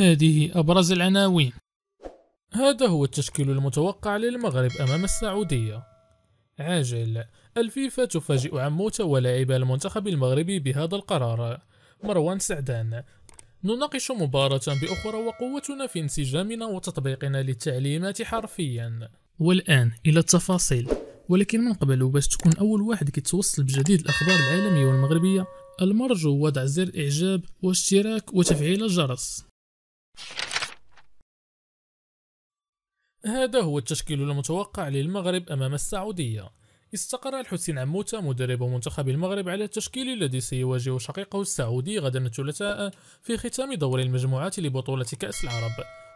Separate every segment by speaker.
Speaker 1: هذه أبرز العناوين هذا هو التشكيل المتوقع للمغرب أمام السعودية عاجل الفيفا تفاجئ عموتة ولاعب المنتخب المغربي بهذا القرار مروان سعدان نناقش مباراة بأخرى وقوتنا في انسجامنا وتطبيقنا للتعليمات حرفيا والآن إلى التفاصيل ولكن من قبل باش تكون أول واحد كيتوصل بجديد الأخبار العالمية والمغربية المرجو وضع زر إعجاب واشتراك وتفعيل الجرس هذا هو التشكيل المتوقع للمغرب أمام السعودية استقر الحسين عموتة مدرب منتخب المغرب على التشكيل الذي سيواجه شقيقه السعودي غدا الثلاثاء في ختام دور المجموعات لبطولة كأس العرب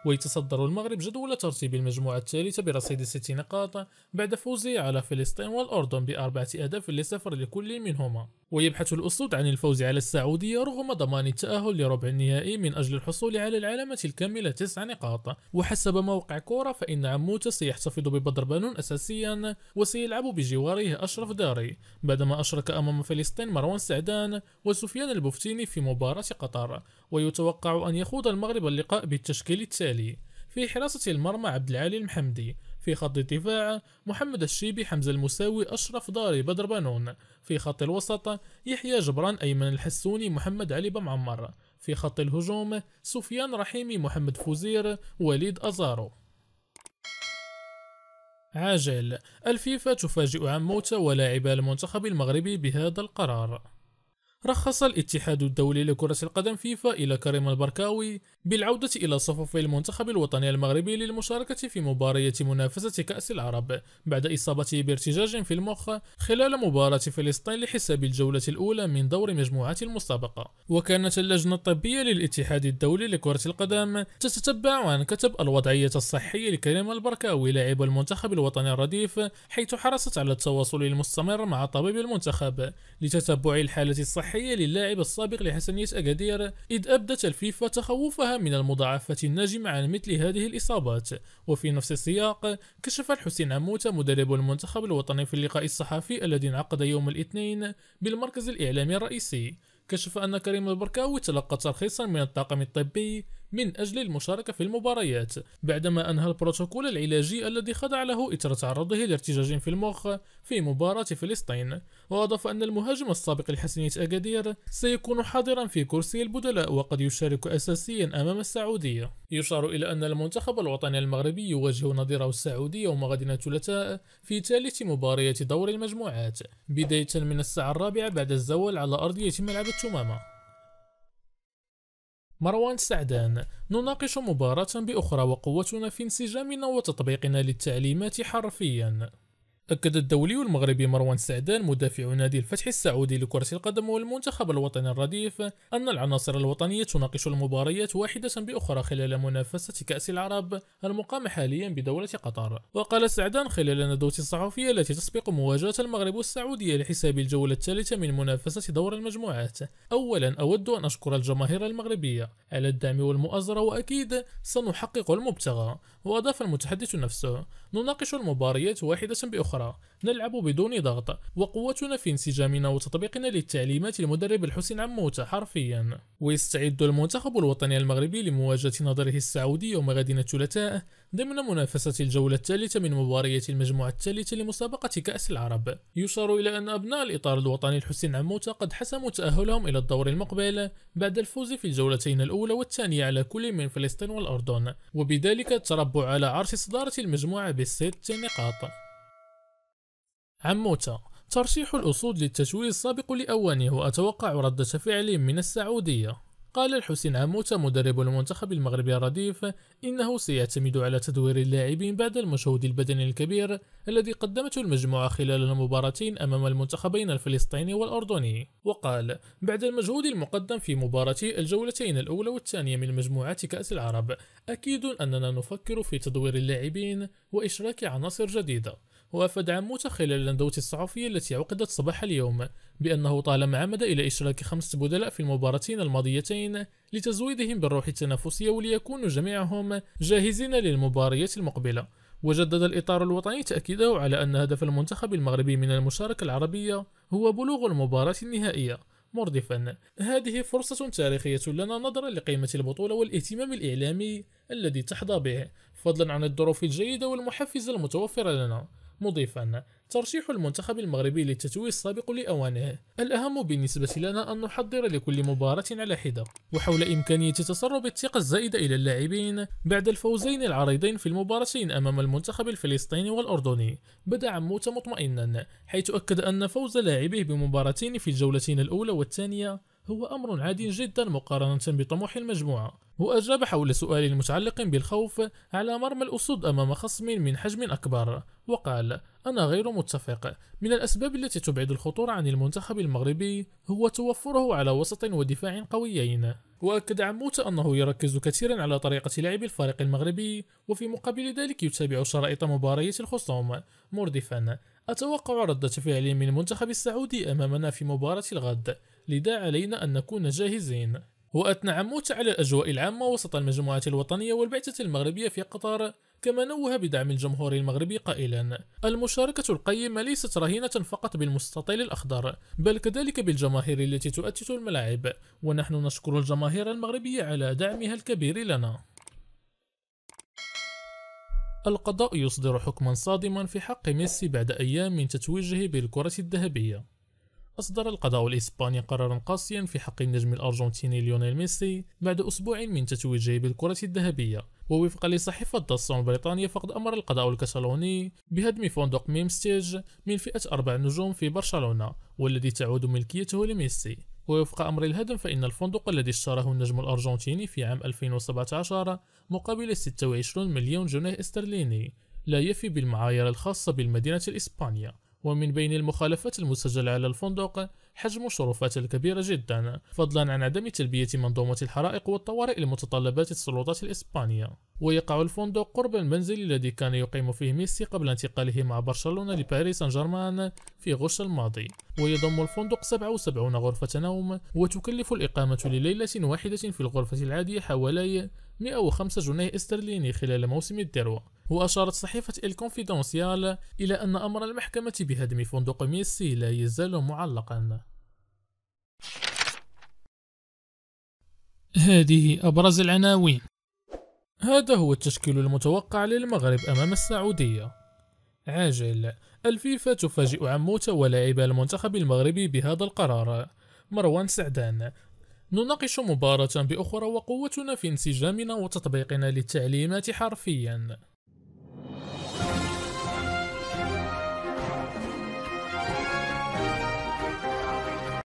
Speaker 1: ويتصدر المغرب جدول ترتيب المجموعة الثالثة برصيد ست نقاط بعد فوزه على فلسطين والأردن بأربعة أهداف لصفر لكل منهما ويبحث الأسود عن الفوز على السعودية رغم ضمان التأهل لربع النهائي من أجل الحصول على العلامة الكاملة تسع نقاط وحسب موقع كورة فإن عموتة سيحتفظ ببدر بانون أساسيا وسيلعب بجواره أشرف داري بعدما أشرك أمام فلسطين مروان سعدان وسفيان البفتيني في مباراة قطر ويتوقع أن يخوض المغرب اللقاء بالتشكيل التالي في حراسة المرمى عبد العالي المحمدي في خط الدفاع محمد الشيبي حمزة المساوي أشرف داري بدر بانون في خط الوسط يحيى جبران أيمن الحسوني محمد علي بمعمر في خط الهجوم سفيان رحيمي محمد فوزير وليد أزارو عاجل الفيفا تفاجئ عن موت ولاعب المنتخب المغربي بهذا القرار رخص الاتحاد الدولي لكرة القدم فيفا إلى كريم البركاوي بالعودة إلى صفوف المنتخب الوطني المغربي للمشاركة في مباراة منافسة كأس العرب بعد إصابته بارتجاج في المخ خلال مباراة فلسطين لحساب الجولة الأولى من دور مجموعات المسابقة وكانت اللجنة الطبية للاتحاد الدولي لكرة القدم تتتبع عن كتب الوضعية الصحية لكريم البركاوي لاعب المنتخب الوطني الرديف حيث حرصت على التواصل المستمر مع طبيب المنتخب لتتبع الحالة الصحية تحية للاعب السابق لحسنية أكادير إذ أبدت الفيفا تخوفها من المضاعفات الناجمة عن مثل هذه الإصابات وفي نفس السياق كشف الحسين عموتة مدرب المنتخب الوطني في اللقاء الصحفي الذي انعقد يوم الاثنين بالمركز الإعلامي الرئيسي كشف أن كريم البركاوي تلقى ترخيصا من الطاقم الطبي من أجل المشاركة في المباريات بعدما أنهى البروتوكول العلاجي الذي خضع له إثر تعرضه لارتجاج في المخ في مباراة فلسطين وأضاف أن المهاجم السابق لحسنية أكادير سيكون حاضرا في كرسي البدلاء وقد يشارك أساسيا أمام السعودية يشار إلى أن المنتخب الوطني المغربي يواجه نظيره السعودي يوم غد الثلاثاء في ثالث مباريات دور المجموعات بداية من الساعة الرابعة بعد الزوال على أرضية ملعب التمامة مروان سعدان نناقش مباراة بأخرى وقوتنا في انسجامنا وتطبيقنا للتعليمات حرفيا أكد الدولي المغربي مروان سعدان مدافع نادي الفتح السعودي لكرة القدم والمنتخب الوطني الرديف أن العناصر الوطنية تناقش المباريات واحدة بأخرى خلال منافسة كأس العرب المقام حاليا بدولة قطر وقال سعدان خلال ندوة الصحفية التي تسبق مواجهة المغرب والسعودية لحساب الجولة الثالثة من منافسة دور المجموعات أولا أود أن أشكر الجماهير المغربية على الدعم والمؤازرة وأكيد سنحقق المبتغى وأضاف المتحدث نفسه نناقش المباريات واحدة بأخرى أخرى نلعب بدون ضغط وقوتنا في انسجامنا وتطبيقنا للتعليمات المدرب الحسين عموتة حرفيا ويستعد المنتخب الوطني المغربي لمواجهة نظره السعودي يوم غد الثلاثاء ضمن منافسة الجولة الثالثة من مباريات المجموعة الثالثة لمسابقة كأس العرب يشار إلى أن أبناء الإطار الوطني الحسين عموتة قد حسموا تأهلهم إلى الدور المقبل بعد الفوز في الجولتين الأولى والثانية على كل من فلسطين والأردن وبذلك تربع على عرش صدارة المجموعة بست نقاط عن ترشيح الأسود للتتويج سابق لأوانه وأتوقع ردة فعل من السعودية قال الحسين عموتة مدرب المنتخب المغربي الرديف إنه سيعتمد على تدوير اللاعبين بعد المجهود البدني الكبير الذي قدمته المجموعة خلال المباراتين أمام المنتخبين الفلسطيني والأردني وقال بعد المجهود المقدم في مباراتي الجولتين الأولى والثانية من مجموعة كأس العرب أكيد أننا نفكر في تدوير اللاعبين وإشراك عناصر جديدة وافاد عموته خلال الندوة الصحفية التي عقدت صباح اليوم بأنه طالما عمد إلى إشراك خمسة بدلاء في المباراتين الماضيتين لتزويدهم بالروح التنافسية وليكونوا جميعهم جاهزين للمباريات المقبلة وجدد الإطار الوطني تأكيده على أن هدف المنتخب المغربي من المشاركة العربية هو بلوغ المباراة النهائية مردفا هذه فرصة تاريخية لنا نظرا لقيمة البطولة والاهتمام الإعلامي الذي تحظى به فضلا عن الظروف الجيدة والمحفزة المتوفرة لنا مضيفا ترشيح المنتخب المغربي للتتويج السابق لأوانه الأهم بالنسبة لنا أن نحضر لكل مباراة على حدة وحول إمكانية تسرب الثقة الزائدة إلى اللاعبين بعد الفوزين العريضين في المباراتين أمام المنتخب الفلسطيني والأردني بدأ عموت مطمئنا حيث أكد أن فوز لاعبيه بمباراتين في الجولتين الأولى والثانية هو أمر عادي جدا مقارنة بطموح المجموعة وأجاب حول سؤال متعلق بالخوف على مرمى الأسود أمام خصم من حجم أكبر وقال أنا غير متفق من الأسباب التي تبعد الخطورة عن المنتخب المغربي هو توفره على وسط ودفاع قويين وأكد عموت أنه يركز كثيرا على طريقة لعب الفريق المغربي وفي مقابل ذلك يتابع شرائط مباريات الخصوم مردفا أتوقع ردة فعل من المنتخب السعودي أمامنا في مباراة الغد لذا علينا أن نكون جاهزين وأثنى عموت على الأجواء العامة وسط المجموعة الوطنية والبعثة المغربية في قطر كما نوه بدعم الجمهور المغربي قائلا المشاركة القيمة ليست رهينة فقط بالمستطيل الأخضر بل كذلك بالجماهير التي تؤتت الملاعب ونحن نشكر الجماهير المغربية على دعمها الكبير لنا القضاء يصدر حكما صادما في حق ميسي بعد أيام من تتويجه بالكرة الذهبية أصدر القضاء الإسباني قرارا قاسيا في حق النجم الأرجنتيني ليونيل ميسي بعد أسبوع من تتويجه بالكرة الذهبية ووفقا لصحيفة داسون بريطانيا فقد أمر القضاء الكتالوني بهدم فندق ميمستيج من فئة أربع نجوم في برشلونة والذي تعود ملكيته لميسي ووفق أمر الهدم فإن الفندق الذي اشتراه النجم الأرجنتيني في عام 2017 مقابل 26 مليون جنيه استرليني لا يفي بالمعايير الخاصة بالمدينة الإسبانية ومن بين المخالفات المسجلة على الفندق حجم الشرفات الكبيرة جدا فضلا عن عدم تلبية منظومة الحرائق والطوارئ لمتطلبات السلطات الإسبانية ويقع الفندق قرب المنزل الذي كان يقيم فيه ميسي قبل انتقاله مع برشلونة لباريس سان جيرمان في غش الماضي ويضم الفندق 77 غرفة نوم وتكلف الإقامة لليلة واحدة في الغرفة العادية حوالي 105 جنيه استرليني خلال موسم الذروة وأشارت صحيفة الكونفيدونسيال إلى أن أمر المحكمة بهدم فندق ميسي لا يزال معلقا هذه أبرز العناوين هذا هو التشكيل المتوقع للمغرب أمام السعودية عاجل الفيفا تفاجئ عموت ولاعب المنتخب المغربي بهذا القرار مروان سعدان نناقش مباراة بأخرى وقوتنا في انسجامنا وتطبيقنا للتعليمات حرفياً